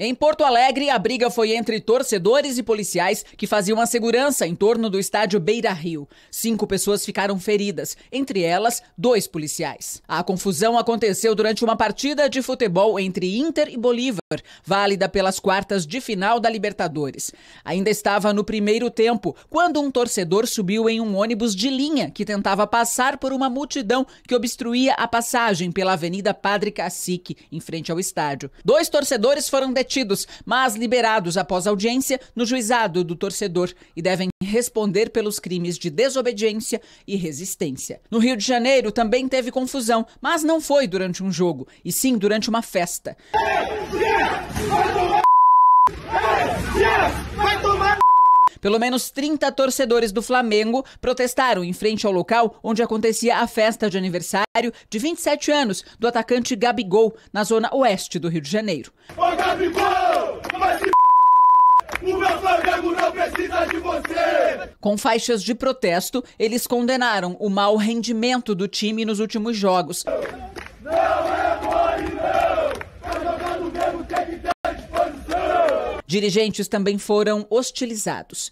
Em Porto Alegre, a briga foi entre torcedores e policiais que faziam a segurança em torno do estádio Beira Rio. Cinco pessoas ficaram feridas, entre elas dois policiais. A confusão aconteceu durante uma partida de futebol entre Inter e Bolívar, válida pelas quartas de final da Libertadores. Ainda estava no primeiro tempo, quando um torcedor subiu em um ônibus de linha que tentava passar por uma multidão que obstruía a passagem pela Avenida Padre Cacique, em frente ao estádio. Dois torcedores foram detidos detidos, mas liberados após audiência no juizado do torcedor e devem responder pelos crimes de desobediência e resistência. No Rio de Janeiro também teve confusão, mas não foi durante um jogo, e sim durante uma festa. Pelo menos 30 torcedores do Flamengo protestaram em frente ao local onde acontecia a festa de aniversário de 27 anos do atacante Gabigol, na zona oeste do Rio de Janeiro. Ô Gabigol, se... O meu Flamengo não precisa de você! Com faixas de protesto, eles condenaram o mau rendimento do time nos últimos jogos. Dirigentes também foram hostilizados.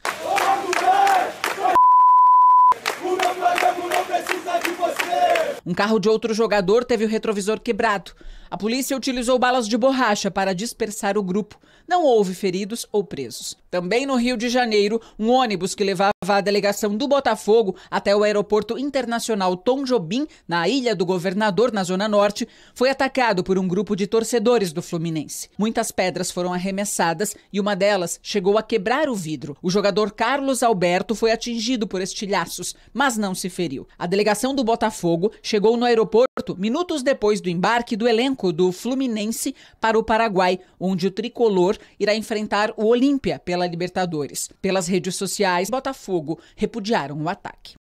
Um carro de outro jogador teve o retrovisor quebrado. A polícia utilizou balas de borracha para dispersar o grupo. Não houve feridos ou presos. Também no Rio de Janeiro, um ônibus que levava a delegação do Botafogo até o aeroporto internacional Tom Jobim, na Ilha do Governador, na Zona Norte, foi atacado por um grupo de torcedores do Fluminense. Muitas pedras foram arremessadas e uma delas chegou a quebrar o vidro. O jogador Carlos Alberto foi atingido por estilhaços, mas não se feriu. A delegação do Botafogo chegou no aeroporto minutos depois do embarque do elenco do Fluminense para o Paraguai, onde o tricolor irá enfrentar o Olímpia pela Libertadores. Pelas redes sociais, Botafogo repudiaram o ataque.